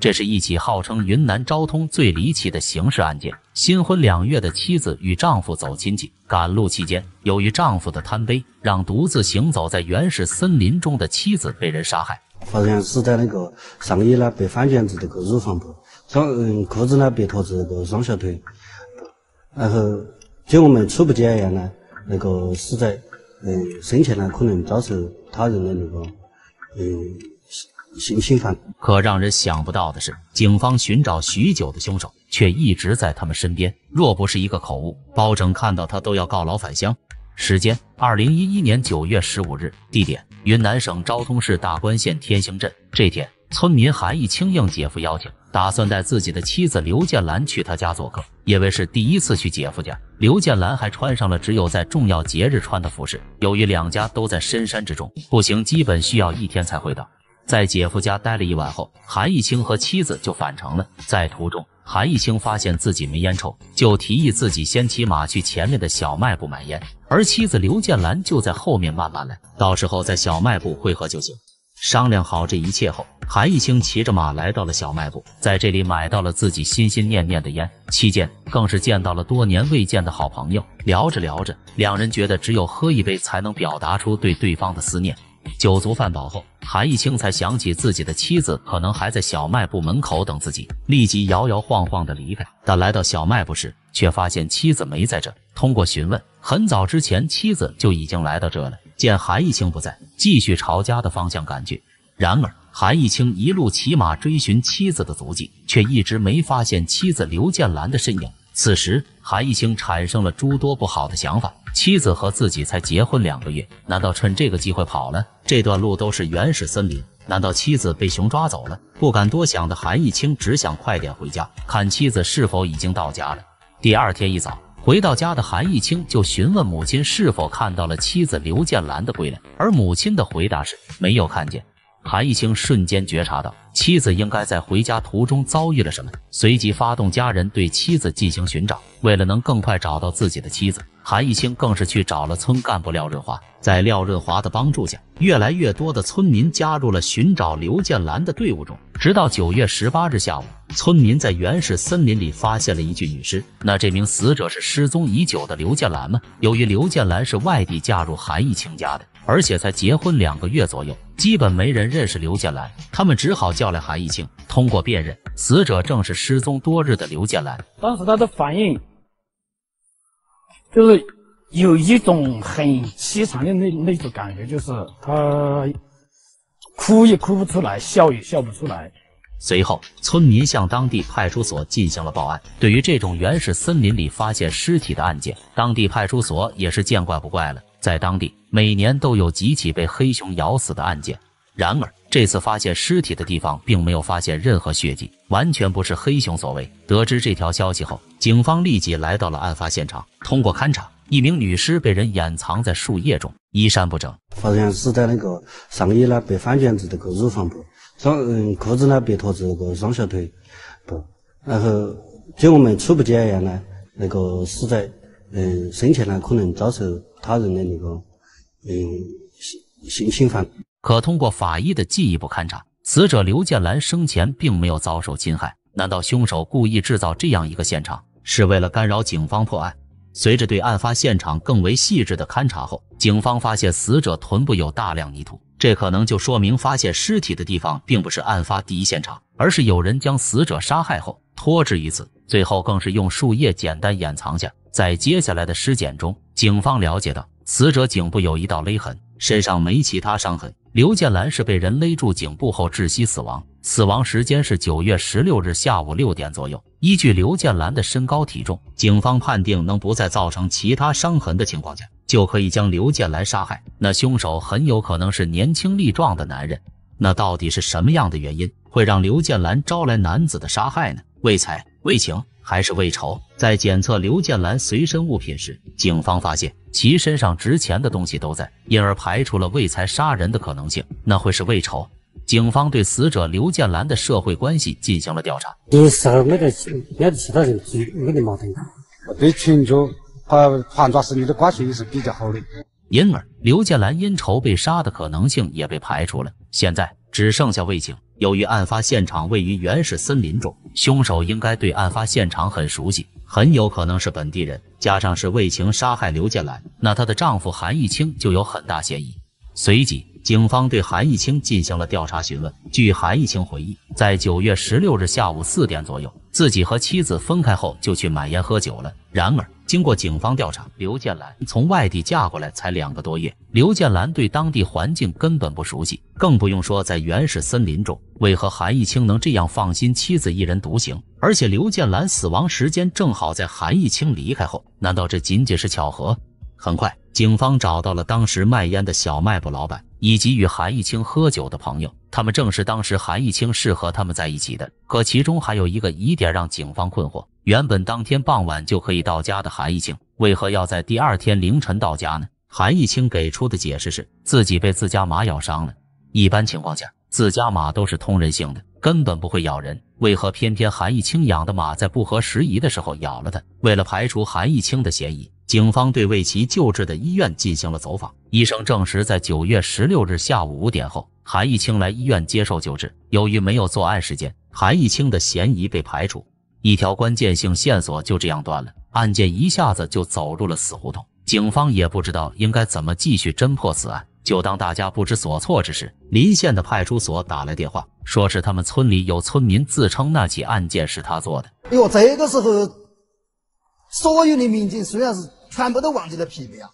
这是一起号称云南昭通最离奇的刑事案件。新婚两月的妻子与丈夫走亲戚，赶路期间，由于丈夫的贪杯，让独自行走在原始森林中的妻子被人杀害。发现死在那个上衣呢被翻卷至这个乳房部，双嗯裤子呢被脱至这个双小腿，然后经我们初步检验呢，那个死在嗯生前呢可能遭受他人的那个嗯。刑讯犯。可让人想不到的是，警方寻找许久的凶手，却一直在他们身边。若不是一个口误，包拯看到他都要告老返乡。时间：二零一一年九月十五日。地点：云南省昭通市大关县天兴镇。这天，村民韩义清应姐夫邀请，打算带自己的妻子刘建兰去他家做客。因为是第一次去姐夫家，刘建兰还穿上了只有在重要节日穿的服饰。由于两家都在深山之中，步行基本需要一天才会到。在姐夫家待了一晚后，韩一清和妻子就返程了。在途中，韩一清发现自己没烟抽，就提议自己先骑马去前面的小卖部买烟，而妻子刘建兰就在后面慢慢来，到时候在小卖部汇合就行。商量好这一切后，韩一清骑着马来到了小卖部，在这里买到了自己心心念念的烟。期间更是见到了多年未见的好朋友，聊着聊着，两人觉得只有喝一杯才能表达出对对方的思念。酒足饭饱后，韩一清才想起自己的妻子可能还在小卖部门口等自己，立即摇摇晃晃的离开。但来到小卖部时，却发现妻子没在这。通过询问，很早之前妻子就已经来到这了。见韩一清不在，继续朝家的方向赶去。然而，韩一清一路骑马追寻妻子的足迹，却一直没发现妻子刘建兰的身影。此时，韩一清产生了诸多不好的想法。妻子和自己才结婚两个月，难道趁这个机会跑了？这段路都是原始森林，难道妻子被熊抓走了？不敢多想的韩义清只想快点回家，看妻子是否已经到家了。第二天一早回到家的韩义清就询问母亲是否看到了妻子刘建兰的归来，而母亲的回答是没有看见。韩一清瞬间觉察到妻子应该在回家途中遭遇了什么，随即发动家人对妻子进行寻找。为了能更快找到自己的妻子，韩一清更是去找了村干部廖润华。在廖润华的帮助下，越来越多的村民加入了寻找刘建兰的队伍中。直到九月十八日下午，村民在原始森林里发现了一具女尸。那这名死者是失踪已久的刘建兰吗？由于刘建兰是外地嫁入韩一清家的。而且才结婚两个月左右，基本没人认识刘建兰，他们只好叫来韩义清。通过辨认，死者正是失踪多日的刘建兰。当时他的反应就是有一种很凄惨的那那种感觉，就是他哭也哭不出来，笑也笑不出来。随后，村民向当地派出所进行了报案。对于这种原始森林里发现尸体的案件，当地派出所也是见怪不怪了。在当地，每年都有几起被黑熊咬死的案件。然而，这次发现尸体的地方并没有发现任何血迹，完全不是黑熊所为。得知这条消息后，警方立即来到了案发现场。通过勘查，一名女尸被人掩藏在树叶中，衣衫不整。发现死在那个上衣呢被翻卷至这个乳房部，双嗯裤子呢被脱至这个双小腿部。然后，经我们初步检验呢，那个死者嗯生前呢可能遭受。他人的那个，嗯，性性侵犯。可通过法医的进一步勘查，死者刘建兰生前并没有遭受侵害。难道凶手故意制造这样一个现场，是为了干扰警方破案？随着对案发现场更为细致的勘查后，警方发现死者臀部有大量泥土，这可能就说明发现尸体的地方并不是案发第一现场，而是有人将死者杀害后拖至于此，最后更是用树叶简单掩藏下。在接下来的尸检中。警方了解到，死者颈部有一道勒痕，身上没其他伤痕。刘建兰是被人勒住颈部后窒息死亡，死亡时间是九月十六日下午六点左右。依据刘建兰的身高体重，警方判定能不再造成其他伤痕的情况下，就可以将刘建兰杀害。那凶手很有可能是年轻力壮的男人。那到底是什么样的原因，会让刘建兰招来男子的杀害呢？为财，为情。还是魏仇。在检测刘建兰随身物品时，警方发现其身上值钱的东西都在，因而排除了为财杀人的可能性。那会是魏仇。警方对死者刘建兰的社会关系进行了调查，没得其他人没得矛盾，对群众和团抓势力的关系也是比较好的，因而刘建兰因仇被杀的可能性也被排除了。现在只剩下魏警。由于案发现场位于原始森林中，凶手应该对案发现场很熟悉，很有可能是本地人。加上是为情杀害刘建兰，那她的丈夫韩义清就有很大嫌疑。随即，警方对韩义清进行了调查询问。据韩义清回忆，在九月十六日下午四点左右，自己和妻子分开后就去买烟喝酒了。然而，经过警方调查，刘建兰从外地嫁过来才两个多月，刘建兰对当地环境根本不熟悉，更不用说在原始森林中。为何韩义清能这样放心妻子一人独行？而且刘建兰死亡时间正好在韩义清离开后，难道这仅仅是巧合？很快，警方找到了当时卖烟的小卖部老板。以及与韩一清喝酒的朋友，他们正是当时韩一清是和他们在一起的。可其中还有一个疑点让警方困惑：原本当天傍晚就可以到家的韩一清，为何要在第二天凌晨到家呢？韩一清给出的解释是自己被自家马咬伤了。一般情况下，自家马都是通人性的，根本不会咬人。为何偏偏韩一清养的马在不合时宜的时候咬了他？为了排除韩一清的嫌疑。警方对为其救治的医院进行了走访，医生证实，在九月十六日下午五点后，韩义清来医院接受救治。由于没有作案时间，韩义清的嫌疑被排除，一条关键性线索就这样断了，案件一下子就走入了死胡同。警方也不知道应该怎么继续侦破此案。就当大家不知所措之时，临县的派出所打来电话，说是他们村里有村民自称那起案件是他做的。哎呦，这个时候，所有的民警虽然是。全部都忘记了疲惫啊，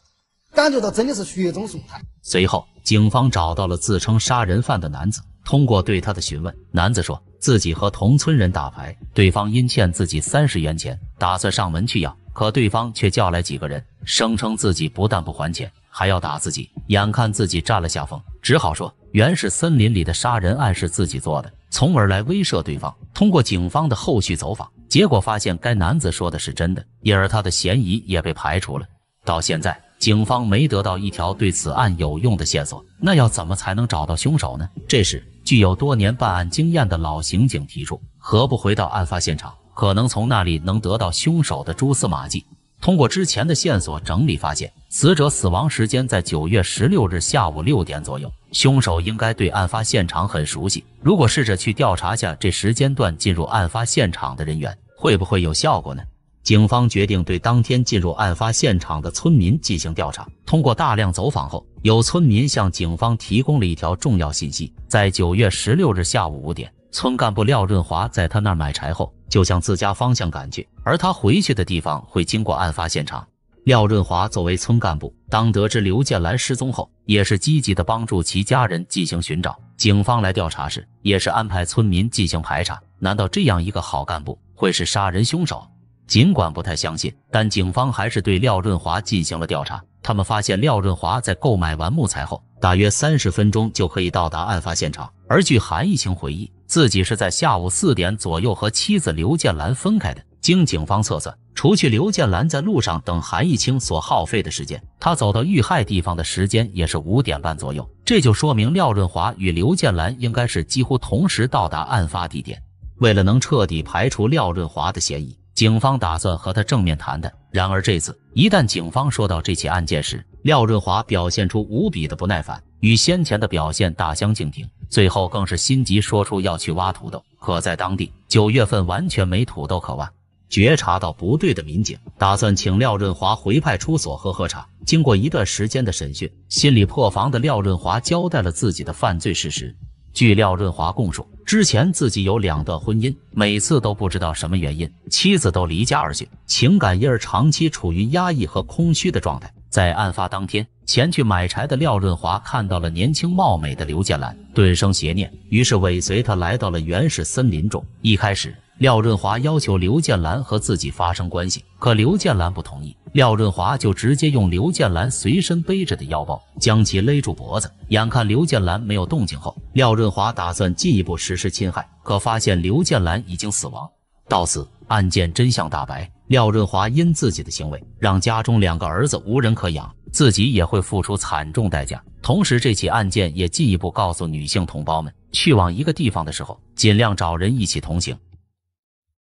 感觉到真的是雪中送炭。随后，警方找到了自称杀人犯的男子，通过对他的询问，男子说自己和同村人打牌，对方因欠自己三十元钱，打算上门去要，可对方却叫来几个人，声称自己不但不还钱，还要打自己。眼看自己占了下风，只好说原是森林里的杀人案是自己做的，从而来威慑对方。通过警方的后续走访。结果发现该男子说的是真的，因而他的嫌疑也被排除了。到现在，警方没得到一条对此案有用的线索。那要怎么才能找到凶手呢？这时，具有多年办案经验的老刑警提出：“何不回到案发现场？可能从那里能得到凶手的蛛丝马迹。”通过之前的线索整理，发现死者死亡时间在九月十六日下午六点左右，凶手应该对案发现场很熟悉。如果试着去调查下这时间段进入案发现场的人员。会不会有效果呢？警方决定对当天进入案发现场的村民进行调查。通过大量走访后，有村民向警方提供了一条重要信息：在九月十六日下午五点，村干部廖润华在他那儿买柴后，就向自家方向赶去，而他回去的地方会经过案发现场。廖润华作为村干部，当得知刘建兰失踪后，也是积极的帮助其家人进行寻找。警方来调查时，也是安排村民进行排查。难道这样一个好干部？会是杀人凶手，尽管不太相信，但警方还是对廖润华进行了调查。他们发现廖润华在购买完木材后，大约三十分钟就可以到达案发现场。而据韩一清回忆，自己是在下午四点左右和妻子刘建兰分开的。经警方测算，除去刘建兰在路上等韩一清所耗费的时间，他走到遇害地方的时间也是五点半左右。这就说明廖润华与刘建兰应该是几乎同时到达案发地点。为了能彻底排除廖润华的嫌疑，警方打算和他正面谈谈。然而这次，一旦警方说到这起案件时，廖润华表现出无比的不耐烦，与先前的表现大相径庭。最后更是心急说出要去挖土豆。可在当地九月份完全没土豆可挖。觉察到不对的民警打算请廖润华回派出所喝喝茶。经过一段时间的审讯，心理破防的廖润华交代了自己的犯罪事实。据廖润华供述。之前自己有两段婚姻，每次都不知道什么原因，妻子都离家而去，情感因而长期处于压抑和空虚的状态。在案发当天，前去买柴的廖润华看到了年轻貌美的刘建兰，顿生邪念，于是尾随她来到了原始森林中。一开始，廖润华要求刘建兰和自己发生关系，可刘建兰不同意。廖润华就直接用刘建兰随身背着的腰包将其勒住脖子，眼看刘建兰没有动静后，廖润华打算进一步实施侵害，可发现刘建兰已经死亡。到此，案件真相大白。廖润华因自己的行为，让家中两个儿子无人可养，自己也会付出惨重代价。同时，这起案件也进一步告诉女性同胞们：去往一个地方的时候，尽量找人一起同行。